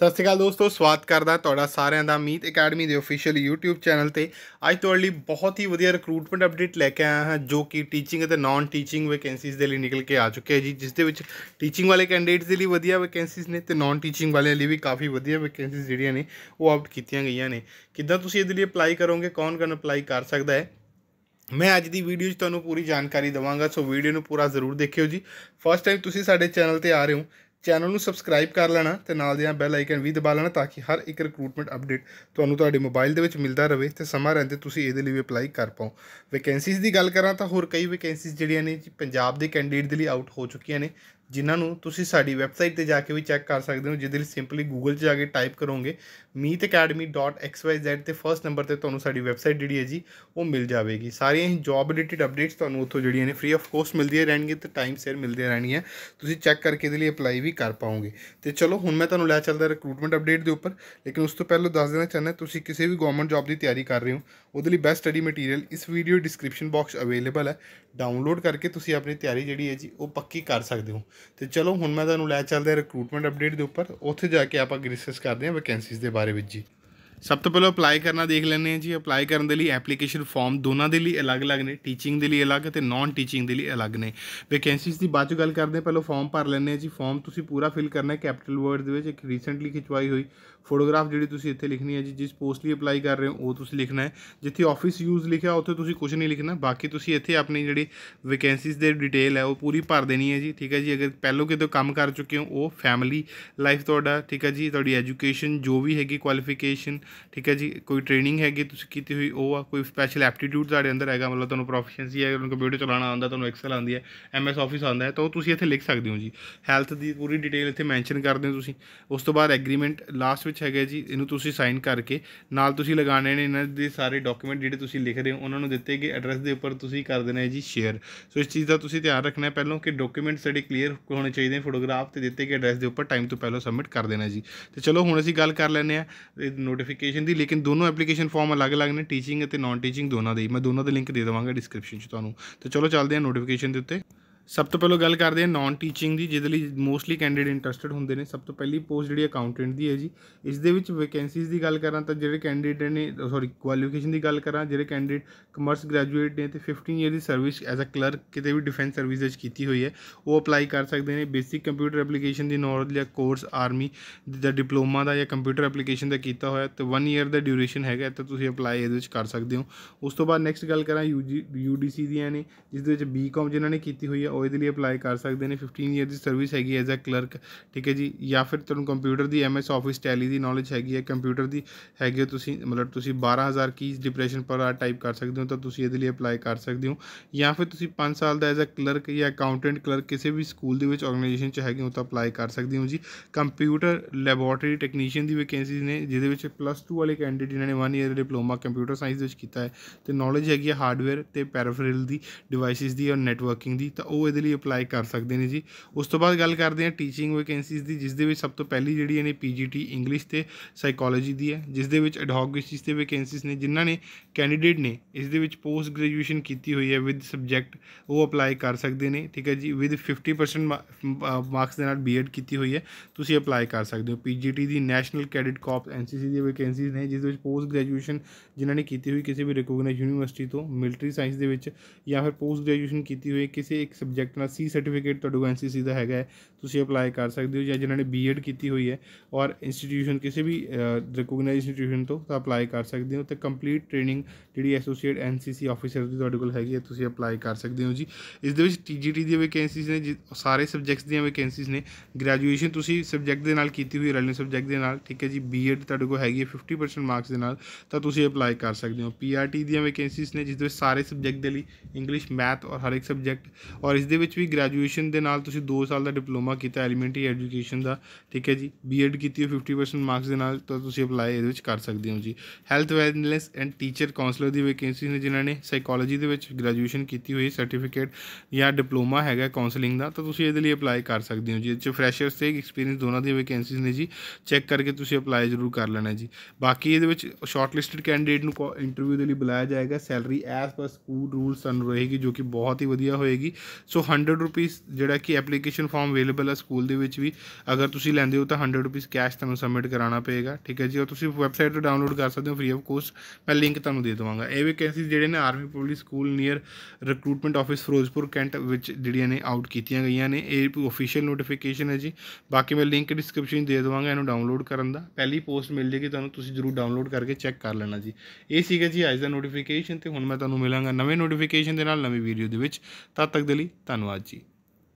ਸਤਿ ਸ਼੍ਰੀ ਅਕਾਲ ਦੋਸਤੋ ਸਵਾਗਤ ਕਰਦਾ ਤੁਹਾਡਾ ਸਾਰਿਆਂ ਦਾ ਮੀਤ ਅਕੈਡਮੀ ਦੇ ਅਫੀਸ਼ੀਅਲ YouTube ਚੈਨਲ ਤੇ ਅੱਜ ਤੁਹਾਡੇ ਲਈ ਬਹੁਤ ਹੀ ਵਧੀਆ ਰਿਕਰੂਟਮੈਂਟ ਅਪਡੇਟ ਲੈ ਕੇ ਆਇਆ ਹਾਂ ਜੋ ਕਿ ਟੀਚਿੰਗ ਅਤੇ ਨਾਨ ਟੀਚਿੰਗ ਵੈਕੈਂਸੀਜ਼ ਦੇ ਲਈ ਨਿਕਲ ਕੇ ਆ ਚੁੱਕੇ ਹੈ ਜੀ ਜਿਸ ਦੇ ਵਿੱਚ ਟੀਚਿੰਗ ਵਾਲੇ ਕੈਂਡੀਡੇਟਸ ਦੇ ਲਈ ਵਧੀਆ ਵੈਕੈਂਸੀਜ਼ ਨੇ ਤੇ ਨਾਨ ਟੀਚਿੰਗ ਵਾਲਿਆਂ ਲਈ ਵੀ ਕਾਫੀ ਵਧੀਆ ਵੈਕੈਂਸੀਜ਼ ਜਿਹੜੀਆਂ ਨੇ ਉਹ ਆਊਟ ਕੀਤੀਆਂ ਗਈਆਂ ਨੇ ਕਿੱਦਾਂ ਤੁਸੀਂ ਇਹਦੇ ਲਈ ਅਪਲਾਈ ਕਰੋਗੇ ਕੌਣ ਕੌਣ ਅਪਲਾਈ ਕਰ ਸਕਦਾ ਹੈ ਮੈਂ ਅੱਜ ਦੀ ਵੀਡੀਓ 'ਚ ਤੁਹਾਨੂੰ ਪੂਰੀ ਜਾਣਕਾਰੀ ਦਵਾਂਗਾ ਸੋ ਵੀਡੀਓ ਨੂੰ ਪੂਰਾ ਜ਼ਰੂਰ ਦੇਖਿਓ ਜੀ ਫਸਟ ਟਾਈਮ ਤੁਸੀਂ ਸਾਡੇ ਚੈਨਲ ਤੇ ਆ ਰਹੇ ਹੋ ਚੈਨਲ ਨੂੰ ਸਬਸਕ੍ਰਾਈਬ ਕਰ ਲੈਣਾ ਤੇ ਨਾਲ ਦੇ ਬੈਲ ਆਈਕਨ ਵੀ ਦਬਾ ਲੈਣਾ ਤਾਂ ਕਿ ਹਰ ਇੱਕ ਰਿਕਰੂਟਮੈਂਟ ਅਪਡੇਟ ਤੁਹਾਨੂੰ ਤੁਹਾਡੇ ਮੋਬਾਈਲ ਦੇ ਵਿੱਚ ਮਿਲਦਾ ਰਹੇ ਤੇ ਸਮਾਂ ਰਹਿੰਦੇ ਤੁਸੀਂ ਇਹਦੇ ਲਈ ਵੀ ਅਪਲਾਈ ਕਰ ਪਾਓ ਵੈਕੈਂਸੀਜ਼ ਦੀ ਗੱਲ ਕਰਾਂ ਤਾਂ ਹੋਰ ਕਈ ਵੈਕੈਂਸੀਜ਼ ਜਿਹੜੀਆਂ ਨੇ ਪੰਜਾਬ ਦੇ ਕੈਂਡੀਡੇਟ ਦੇ ਲਈ ਆਊਟ ਹੋ ਚੁੱਕੀਆਂ ਨੇ ਜਿਨ੍ਹਾਂ ਨੂੰ ਤੁਸੀਂ ਸਾਡੀ ਵੈਬਸਾਈਟ ਤੇ ਜਾ ਕੇ ਵੀ ਚੈੱਕ ਕਰ ਸਕਦੇ ਹੋ ਜਿਹਦੇ ਲਈ ਸਿੰਪਲੀ ਗੂਗਲ 'ਚ ਜਾ ਕੇ ਟਾਈਪ ਕਰੋਗੇ meetacademy.xyz ਤੇ ਫਰਸਟ ਨੰਬਰ ਤੇ ਤੁਹਾਨੂੰ ਸਾਡੀ ਵੈਬਸਾਈਟ ਜਿਹੜੀ ਹੈ ਜੀ ਉਹ ਮਿਲ ਜਾਵੇਗੀ ਸਾਰੀਆਂ ਹੀ ਜੌਬ ਰਿਲੇਟਡ ਅਪਡੇਟਸ ਤੁਹਾਨੂੰ ਉੱਥੋਂ ਜਿਹੜੀਆਂ ਨੇ ਫ੍ਰੀ ਆਫ ਕੋਸਟ ਮਿਲਦੀਆਂ ਰਹਿਣਗੀਆਂ ਤੇ ਟਾਈਮ ਸੇਅਰ ਮਿਲਦੀਆਂ ਰਹਿਣਗੀਆਂ ਤੁਸੀਂ ਚੈੱਕ ਕਰਕੇ ਇਹਦੇ ਲਈ ਅਪਲਾਈ ਵੀ ਕਰ ਪਾਓਗੇ ਤੇ ਚਲੋ ਹੁਣ ਮੈਂ ਤੁਹਾਨੂੰ ਲੈ ਚੱਲਦਾ ਰਿਕਰੂਟਮੈਂਟ ਅਪਡੇਟ ਦੇ ਉੱਪਰ ਲੇਕਿਨ ਉਸ ਤੋਂ ਪਹਿਲਾਂ ਦੱਸ ਦੇਣਾ ਚਾਹੁੰਦਾ ਤੁਸੀਂ ਕਿਸੇ ਵੀ ਗਵਰਨਮੈਂਟ ਜੌਬ ਦੀ ਤਿਆਰੀ ਕਰ ਰਹੇ ਹੋ ਉਹਦੇ ਲਈ ਬੈਸਟ ਸਟੱਡੀ ਮਟੀਰੀਅਲ ਇਸ ਵੀਡੀਓ ਡਿਸਕ੍ਰਿਪਸ਼ਨ ਬਾਕਸ ਅਵੇਲੇਬਲ ਹੈ ਡਾਊਨਲੋਡ ਕਰਕੇ ਤੁਸੀਂ ਆਪਣੀ ਤਿਆਰੀ ਜਿਹੜੀ ਹੈ ਜੀ ਉਹ ਪੱਕੀ ਕਰ ਸਕਦੇ ਹੋ ਤੇ ਚਲੋ ਹੁਣ ਮੈਂ ਤੁਹਾਨੂੰ ਲੈ ਚੱਲਦਾ ਰਿਕਰੂਟਮੈਂਟ ਅਪਡੇਟ ਦੇ ਉੱਪਰ ਉੱਥੇ ਜਾ ਕੇ ਆਪਾਂ ਗ੍ਰੀਸਸ ਕਰਦੇ ਹਾਂ ਵੈਕੈਂਸੀਜ਼ ਦੇ ਬਾਰੇ ਵਿੱਚ ਜੀ ਸਭ ਤੋਂ ਪਹਿਲਾਂ ਅਪਲਾਈ ਕਰਨਾ ਦੇਖ ਲੈਣੇ ਆ ਜੀ ਅਪਲਾਈ ਕਰਨ ਦੇ ਲਈ ਐਪਲੀਕੇਸ਼ਨ ਫਾਰਮ ਦੋਨਾਂ ਦੇ ਲਈ ਅਲੱਗ-ਅਲੱਗ ਨੇ ਟੀਚਿੰਗ ਦੇ ਲਈ ਅਲੱਗ ਤੇ ਨਾਨ ਟੀਚਿੰਗ ਦੇ ਲਈ ਅਲੱਗ ਨੇ ਵੈਕੈਂਸੀਜ਼ ਦੀ ਬਾਅਦ ਚ ਗੱਲ ਕਰਦੇ ਪਹਿਲਾਂ ਫਾਰਮ ਭਰ ਲੈਣੇ ਆ ਜੀ ਫਾਰਮ ਤੁਸੀਂ ਪੂਰਾ ਫਿਲ ਕਰਨਾ ਹੈ ਕੈਪੀਟਲ ਵਰਡ ਦੇ ਵਿੱਚ ਇੱਕ ਰੀਸੈਂਟਲੀ ਖਿਚਵਾਈ ਹੋਈ ਫੋਟੋਗ੍ਰਾਫ ਜਿਹੜੀ ਤੁਸੀਂ ਇੱਥੇ ਲਿਖਣੀ ਹੈ ਜੀ ਜਿਸ ਪੋਸਟ ਲਈ ਅਪਲਾਈ ਕਰ ਰਹੇ ਹੋ ਉਹ ਤੁਸੀਂ ਲਿਖਣਾ ਹੈ ਜਿੱਥੇ ਆਫਿਸ ਯੂਜ਼ ਲਿਖਿਆ ਉੱਥੇ ਤੁਸੀਂ ਕੁਝ ਨਹੀਂ ਲਿਖਣਾ ਬਾਕੀ ਤੁਸੀਂ ਇੱਥੇ ਆਪਣੀ ਜਿਹੜੀ ਵੈਕੈਂਸੀਜ਼ ਦੇ ਡਿਟੇਲ ਹੈ ਉਹ ਪੂਰੀ ਭਰ ਦੇਣੀ ਹੈ ਜੀ ਠੀਕ ਹੈ ਜੀ ਅਗਰ ਪਹਿਲੋਂ ਕਿਤੇ ਕੰਮ ਕਰ ਚੁੱਕੇ ਹੋ ਉਹ ਫੈਮਿਲੀ ਲਾਈਫ ਤੁਹਾਡਾ ਠੀਕ ਹੈ ਜੀ ਤੁਹਾਡੀ ਐਜੂਕੇਸ਼ਨ ਜੋ ਵੀ ਹੈਗੀ ਕੁਆਲੀਫਿਕੇਸ਼ਨ ਠੀਕ ਹੈ ਜੀ ਕੋਈ ਟ੍ਰੇਨਿੰਗ ਹੈਗੀ ਤੁਸੀਂ ਕੀਤੀ ਹੋਈ ਉਹ ਆ ਕੋਈ ਸਪੈਸ਼ਲ ਐਪਟੀਟਿਊਡ ਤੁਹਾਡੇ ਅੰਦਰ ਹੈਗਾ ਮਤਲਬ ਤੁਹਾਨੂੰ ਪ੍ਰੋਫੀਸ਼ੀਐਂਸੀ ਹੈ ਤੁਹਾਨੂੰ ਕੰਪਿਊਟਰ ਚਲਾਉਣਾ ਆਉਂਦਾ ਤੁਹਾਨੂੰ ਐਕਸਲ ਆਉਂਦੀ ਹੈ ਐਮਐਸ ਆਫਿਸ ਆਉਂਦਾ ਹੈ ਤਾਂ ਉਹ ਤੁਸੀਂ ਇੱਥੇ ਲਿਖ ਸਕਦੇ ਹੋ ਜੀ ਹੈਲਥ ਦੀ ਪੂਰੀ ਡਿਟੇਲ ਇੱਥੇ ਮੈਂਸ਼ਨ ਕਰਦੇ ਹੋ ਤੁਸੀਂ ਉਸ ਤੋਂ ਬਾਅਦ ਐਗਰੀਮੈਂਟ ਲਾਸਟ ਵਿੱਚ ਹੈਗਾ ਜੀ ਇਹਨੂੰ ਤੁਸੀਂ ਸਾਈਨ ਕਰਕੇ ਨਾਲ ਤੁਸੀਂ ਲਗਾਣੇ ਨੇ ਇਹਨਾਂ ਦੇ ਸਾਰੇ ਡਾਕੂਮੈਂਟ ਜਿਹੜੇ ਤੁਸੀਂ ਲਿਖ ਰਹੇ ਹੋ ਉਹਨਾਂ ਨੂੰ ਦਿੱਤੇ ਗਏ ਐਡਰੈਸ ਦੇ ਉੱਪਰ ਤੁਸੀਂ ਕਰ ਦੇਣਾ ਹੈ ਜੀ ਸ਼ੇਅਰ ਸੋ ਇਸ ਚੀਜ਼ ਦਾ ਤੁਸੀਂ ਧਿਆਨ ਰੱਖਣਾ ਹੈ ਪਹਿਲਾਂ ਕਿ ਡਾਕੂਮੈਂਟ ਜਿਹੜੇ ਕਲੀਅਰ ਹੋਣੇ ਚਾਹੀਦੇ ਨੇ ਫੋਟੋਗ੍ਰਾਫ ਤੇ ਦਿੱਤੇ ਗਏ ਐਡਰੈਸ ਦੇ ਉੱਪਰ ਟਾਈਮ ਤੋਂ ਪਹਿਲਾਂ ਸਬਮਿਟ ਕਰ ਦੇਣਾ ਜੀ ਤੇ ਚਲੋ ਹੁਣ ਅਸੀਂ ਗੱਲ ਕਰ ਲੈਂਦੇ ਆ ਨੋਟੀਫਿਕੇਸ਼ਨ ਐਪਲੀਕੇਸ਼ਨ ਦੀ ਲੇਕਿਨ ਦੋਨੋਂ ਐਪਲੀਕੇਸ਼ਨ ਫਾਰਮ ਅਲੱਗ-ਅਲੱਗ ਨੇ ਟੀਚਿੰਗ ਅਤੇ ਨਾਨ ਟੀਚਿੰਗ ਦੋਨਾਂ ਦੇ ਮੈਂ ਦੋਨਾਂ ਦੇ ਲਿੰਕ ਦੇ ਦੇਵਾਂਗਾ ਡਿਸਕ੍ਰਿਪਸ਼ਨ 'ਚ ਤੁਹਾਨੂੰ ਤੇ ਚਲੋ ਚੱਲਦੇ ਹਾਂ ਨੋਟੀਫਿਕੇਸ਼ਨ ਦੇ ਉੱਤੇ ਸਭ ਤੋਂ ਪਹਿਲਾਂ ਗੱਲ ਕਰਦੇ ਹਾਂ ਨਾਨ ਟੀਚਿੰਗ ਦੀ ਜਿਹਦੇ ਲਈ ਮੋਸਟਲੀ ਕੈਂਡੀਡੇਟ ਇੰਟਰਸਟਿਡ ਹੁੰਦੇ ਨੇ ਸਭ ਤੋਂ ਪਹਿਲੀ ਪੋਸਟ ਜਿਹੜੀ ਅਕਾਊਂਟੈਂਟ ਦੀ ਹੈ ਜੀ ਇਸ ਦੇ ਵਿੱਚ ਵੈਕੈਂਸੀਜ਼ ਦੀ ਗੱਲ ਕਰਾਂ ਤਾਂ ਜਿਹੜੇ ਕੈਂਡੀਡੇਟ ਨੇ ਸੌਰੀ ਕੁਆਲੀਫਿਕੇਸ਼ਨ ਦੀ ਗੱਲ ਕਰਾਂ ਜਿਹੜੇ ਕੈਂਡੀਡੇਟ ਕਮਰਸ ਗ੍ਰੈਜੂਏਟ ਨੇ ਤੇ 15 ਇਅਰ ਦੀ ਸਰਵਿਸ ਐਜ਼ ਅ ਕਲਰਕ ਕਿਤੇ ਵੀ ਡਿਫੈਂਸ ਸਰਵਿਸ ਵਿੱਚ ਕੀਤੀ ਹੋਈ ਹੈ ਉਹ ਅਪਲਾਈ ਕਰ ਸਕਦੇ ਨੇ ਬੇਸਿਕ ਕੰਪਿਊਟਰ ਐਪਲੀਕੇਸ਼ਨ ਦੀ ਨੌਲੇਜ ਜਾਂ ਕੋਰਸ ਆਰਮੀ ਦਾ ਡਿਪਲੋਮਾ ਦਾ ਜਾਂ ਕੰਪਿਊਟਰ ਐਪਲੀਕੇਸ਼ਨ ਦਾ ਕੀਤਾ ਹੋਇਆ ਤੇ 1 ਇਅਰ ਦਾ ਡਿਊਰੇਸ਼ਨ ਹੈਗਾ ਤਾਂ ਤੁਸੀਂ ਅਪਲਾਈ ਇਹਦੇ ਵਿੱਚ ਕਰ ਸਕਦੇ ਹੋ ਉਸ ਤੋਂ ਬਾਅਦ ਨੈਕਸਟ ਗੱਲ ਕਰਾਂ ਯੂਜੀ ਯੂਡੀਸੀ ਦੀਆਂ ਨੇ ਜਿਸ ਦੇ ਵਿੱਚ ਬੀਕਾਮ ਜਿਨ੍ਹਾਂ ਨੇ ਕੀਤੀ ਹੋਈ ਹੈ ਉਹ ਇਹਦੇ ਲਈ ਅਪਲਾਈ ਕਰ ਸਕਦੇ ਨੇ 15 ਇਅਰ ਦੀ ਸਰਵਿਸ ਹੈਗੀ ਐਜ਼ ਅ ਕਲਰਕ ਠੀਕ ਹੈ ਜੀ ਜਾਂ ਫਿਰ ਤੁਹਾਨੂੰ ਕੰਪਿਊਟਰ ਦੀ ਐਮਐਸ ਆਫਿਸ ਟੈਲੀ ਦੀ ਨੌਲੇਜ ਹੈਗੀ ਹੈ ਕੰਪਿਊਟਰ ਦੀ ਹੈਗੀ ਤੁਸੀਂ ਮਤਲਬ ਤੁਸੀਂ 12000 ਕੀਜ਼ ਡਿਪਰੈਸ਼ਨ ਪਰ ਆ ਟਾਈਪ ਕਰ ਸਕਦੇ ਹੋ ਤਾਂ ਤੁਸੀਂ ਇਹਦੇ ਲਈ ਅਪਲਾਈ ਕਰ ਸਕਦੇ ਹੋ ਜਾਂ ਫਿਰ ਤੁਸੀਂ 5 ਸਾਲ ਦਾ ਐਜ਼ ਅ ਕਲਰਕ ਜਾਂ ਅਕਾਊਂਟੈਂਟ ਕਲਰਕ ਕਿਸੇ ਵੀ ਸਕੂਲ ਦੇ ਵਿੱਚ ਆਰਗੇਨਾਈਜੇਸ਼ਨ 'ਚ ਹੈਗੇ ਹੋ ਤਾਂ ਅਪਲਾਈ ਕਰ ਸਕਦੇ ਹੋ ਜੀ ਕੰਪਿਊਟਰ ਲੈਬੋਰੇਟਰੀ ਟੈਕਨੀਸ਼ੀਅਨ ਦੀ ਵੈਕੈਂਸੀਜ਼ ਨੇ ਜਿਹਦੇ ਵਿੱਚ ਪਲੱਸ 2 ਵਾਲੇ ਕੈਂਡੀਡੇਟ ਨੇ 1 ਇਅਰ ਡਿਪਲੋਮਾ ਕੰਪਿਊਟਰ ਸਾਇੰਸ ਵਿੱਚ ਕੀਤਾ ਹੈ ਤੇ ਨੌਲੇਜ ਹੈਗੀ ਹੈ ਹਾਰਡਵੇਅਰ ਤੇ ਪੈਰਾਫਰਲ ਦੀ ਡਿਵਾਈਸਿਸ ਦੀ ਔਰ ਨੈਟਵਰਕਿੰਗ ਦੀ ਤਾਂ ਉਹ ਉਹ ਇਹਦੇ ਲਈ ਅਪਲਾਈ ਕਰ ਸਕਦੇ ਨੇ ਜੀ ਉਸ ਤੋਂ ਬਾਅਦ ਗੱਲ ਕਰਦੇ ਆ ਟੀਚਿੰਗ ਵੈਕੈਂਸੀਜ਼ ਦੀ ਜਿਸ ਦੇ ਵਿੱਚ ਸਭ ਤੋਂ ਪਹਿਲੀ ਜਿਹੜੀ ਹੈ ਨੇ ਪੀਜੀਟੀ ਇੰਗਲਿਸ਼ ਤੇ ਸਾਈਕੋਲੋਜੀ ਦੀ ਹੈ ਜਿਸ ਦੇ ਵਿੱਚ ਐਡਹੌਕ ਬੇਸਿਸ ਤੇ ਵੈਕੈਂਸੀਜ਼ ਨੇ ਜਿਨ੍ਹਾਂ ਨੇ ਕੈਂਡੀਡੇਟ ਨੇ ਇਸ ਦੇ ਵਿੱਚ ਪੋਸਟ ਗ੍ਰੈਜੂਏਸ਼ਨ ਕੀਤੀ ਹੋਈ ਹੈ ਵਿਦ ਸਬਜੈਕਟ ਉਹ ਅਪਲਾਈ ਕਰ ਸਕਦੇ ਨੇ ਠੀਕ ਹੈ ਜੀ ਵਿਦ 50% ਮਾਰਕਸ ਦੇ ਨਾਲ ਬੀਐਡ ਕੀਤੀ ਹੋਈ ਹੈ ਤੁਸੀਂ ਅਪਲਾਈ ਕਰ ਸਕਦੇ ਹੋ ਪੀਜੀਟੀ ਦੀ ਨੈਸ਼ਨਲ ਕੈਡਿਟ ਕਾਰਪ ਐਨਸੀਸੀ ਦੀ ਵੈਕੈਂਸੀਜ਼ ਨੇ ਜਿਸ ਦੇ ਵਿੱਚ ਪੋਸਟ ਗ੍ਰੈਜੂਏਸ਼ਨ ਜਿਨ੍ਹਾਂ ਨੇ ਕੀਤੀ ਹੋਈ ਕਿਸੇ ਵੀ ਰਿਕੋਗਨਾਈਜ਼ਡ ਯੂਨੀਵਰਸਿਟੀ ਤੋਂ ਮਿਲਟਰੀ ਸਾਇੰਸ ਦੇ ਵਿੱਚ ਜਾਂ ਫਿਰ ਪੋਸਟ ਗ੍ਰੈਜੂਏਸ਼ਨ ਕੀਤੀ ਹੋਈ ਕਿਸੇ ਇੱਕ ਸਬਜੈਕਟ ਨਾਲ ਸੀ ਸਰਟੀਫਿਕੇਟ ਤੁਹਾਡੇ ਕੋਲ ਐਨਸੀਸੀ ਦਾ ਹੈਗਾ ਤੁਸੀਂ ਅਪਲਾਈ ਕਰ ਸਕਦੇ ਹੋ ਜਾਂ ਜਿਨ੍ਹਾਂ ਨੇ ਬੀਐਡ ਕੀਤੀ ਹੋਈ ਹੈ ਔਰ ਇੰਸਟੀਟਿਊਸ਼ਨ ਕਿਸੇ ਵੀ ਰਿਕੋਗਨਾਈਜ਼ਡ ਇੰਸਟੀਟਿਊਸ਼ਨ ਤੋਂ ਤਾਂ ਅਪਲਾਈ ਕਰ ਸਕਦੇ ਹੋ ਤੇ ਕੰਪਲੀਟ ਟ੍ਰੇਨਿੰਗ ਜਿਹੜੀ ਐਸੋਸੀਏਟ ਐਨਸੀਸੀ ਆਫੀਸਰ ਦੀ ਤੁਹਾਡੇ ਕੋਲ ਹੈਗੀ ਹੈ ਤੁਸੀਂ ਅਪਲਾਈ ਕਰ ਸਕਦੇ ਹੋ ਜੀ ਇਸ ਦੇ ਵਿੱਚ ਟੀਜੀਟੀ ਦੀਆਂ ਵੈਕੈਂਸੀਜ਼ ਨੇ ਸਾਰੇ ਸਬਜੈਕਟਸ ਦੀਆਂ ਵੈਕੈਂਸੀਜ਼ ਨੇ ਗ੍ਰੈਜੂਏਸ਼ਨ ਤੁਸੀਂ ਸਬਜੈਕਟ ਦੇ ਨਾਲ ਕੀਤੀ ਹੋਈ ਰੈਲੇਵੈਂਟ ਸਬਜੈਕਟ ਦੇ ਨਾਲ ਠੀਕ ਹੈ ਜੀ ਬੀਐਡ ਤੁਹਾਡੇ ਕੋਲ ਹੈਗੀ ਹੈ 50% ਮਾਰਕਸ ਦੇ ਨਾਲ ਤਾਂ ਤੁਸੀਂ ਅਪਲਾਈ ਕਰ ਸਕਦੇ ਹੋ ਪੀਆਰਟੀ ਦੀਆਂ ਵੈਕੈਂਸੀਜ਼ ਨੇ ਜਿਸ ਦੇ ਵਿੱਚ ਸਾਰੇ ਸਬਜੈਕਟ ਦੇ ਲਈ ਇੰਗਲਿਸ਼ ਮੈਥ ਔਰ ਹਰ ਇੱਕ ਸਬਜੈਕਟ ਔਰ ਇਸ ਦੇ ਵਿੱਚ ਵੀ ਗ੍ਰੈਜੂਏਸ਼ਨ ਦੇ ਨਾਲ ਤੁਸੀਂ 2 ਸਾਲ ਦਾ ਡਿਪਲੋਮਾ ਕੀਤਾ ਐਲੀਮੈਂਟਰੀ ਐਜੂਕੇਸ਼ਨ ਦਾ ਠੀਕ ਹੈ ਜੀ ਬੀਐਡ ਕੀਤੀ ਹੋ 50% ਮਾਰਕਸ ਦੇ ਨਾਲ ਤਾਂ ਤੁਸੀਂ ਅਪਲਾਈ ਇਹਦੇ ਵਿੱਚ ਕਰ ਸਕਦੇ ਹੋ ਜੀ health wellness and teacher counsellor ਦੀ ਵੈਕੈਂਸੀ ਨੇ ਜਿਨ੍ਹਾਂ ਨੇ ਸਾਈਕੋਲੋਜੀ ਦੇ ਵਿੱਚ ਗ੍ਰੈਜੂਏਸ਼ਨ ਕੀਤੀ ਹੋਈ ਸਰਟੀਫਿਕੇਟ ਜਾਂ ਡਿਪਲੋਮਾ ਹੈਗਾ ਕਾਉਂਸਲਿੰਗ ਦਾ ਤਾਂ ਤੁਸੀਂ ਇਹਦੇ ਲਈ ਅਪਲਾਈ ਕਰ ਸਕਦੇ ਹੋ ਜੀ ਇਹ ਚ ਫਰੈਸ਼ਰਸ ਤੇ ਐਕਸਪੀਰੀਅੰਸ ਦੋਨਾਂ ਦੀ ਵੈਕੈਂਸੀ ਨੇ ਜੀ ਚੈੱਕ ਕਰਕੇ ਤੁਸੀਂ ਅਪਲਾਈ ਜ਼ਰੂਰ ਕਰ ਲੈਣਾ ਜੀ ਬਾਕੀ ਇਹਦੇ ਵਿੱਚ ਸ਼ਾਰਟਲਿਸਟਡ ਕੈਂਡੀਡੇਟ ਨੂੰ ਇੰਟਰਵਿਊ ਦੇ ਲਈ ਬੁਲਾਇਆ ਜਾਏਗਾ salary as per school rules ਅਨ ਰਹੇਗੀ ਜੋ ਕਿ ਬਹੁਤ ਹੀ ਵਧੀਆ ਹੋਏਗੀ ਸੋ 100 ਰੁਪੀਸ ਜਿਹੜਾ ਕਿ ਐਪਲੀਕੇਸ਼ਨ ਫਾਰਮ ਅਵੇਲੇਬਲ ਆ ਸਕੂਲ ਦੇ ਵਿੱਚ ਵੀ ਅਗਰ ਤੁਸੀਂ ਲੈਂਦੇ ਹੋ ਤਾਂ 100 ਰੁਪੀਸ ਕੈਸ਼ ਤੁਹਾਨੂੰ ਸਬਮਿਟ ਕਰਾਉਣਾ ਪਏਗਾ ਠੀਕ ਹੈ ਜੀ ਉਹ ਤੁਸੀਂ ਵੈਬਸਾਈਟ ਤੋਂ ਡਾਊਨਲੋਡ ਕਰ ਸਕਦੇ ਹੋ ਫ੍ਰੀ ਆਫ ਕੋਸਟ ਮੈਂ ਲਿੰਕ ਤੁਹਾਨੂੰ ਦੇ ਦਵਾਂਗਾ ਇਹ ਵੈਕੈਂਸੀਜ਼ ਜਿਹੜੇ ਨੇ army public school near recruitment office Ferozepur cantt ਵਿੱਚ ਜਿਹੜੀਆਂ ਨੇ ਆਊਟ ਕੀਤੀਆਂ ਗਈਆਂ ਨੇ ਇਹ ਅਫੀਸ਼ੀਅਲ ਨੋਟੀਫਿਕੇਸ਼ਨ ਹੈ ਜੀ ਬਾਕੀ ਮੈਂ ਲਿੰਕ ਡਿਸਕ੍ਰਿਪਸ਼ਨ ਦੇ ਦਵਾਂਗਾ ਇਹਨੂੰ ਡਾਊਨਲੋਡ ਕਰਨ ਦਾ ਪਹਿਲੀ ਪੋਸਟ ਮਿਲ ਜੇਗੀ ਤੁਹਾਨੂੰ ਤੁਸੀਂ ਜਰੂਰ ਡਾਊਨਲੋਡ ਕਰਕੇ ਚੈੱਕ ਕਰ ਲੈਣਾ ਜੀ ਇਹ ਸੀਗਾ ਜੀ ਅੱਜ ਦਾ ਨੋਟੀਫਿਕੇਸ਼ਨ ਤੇ ਹੁਣ ਮੈਂ ਤੁਹਾਨੂੰ ਮਿਲਾਂਗਾ ਨਵੇਂ ਨੋਟੀਫਿਕੇਸ਼ਨ ਦੇ ਨਾਲ ਨਵੀਂ ਵੀਡੀਓ ਦੇ ਵਿੱਚ ਤਦ ਤੱਕ ਦੇ ਲਈ ਧੰਨਵਾਦ ਜੀ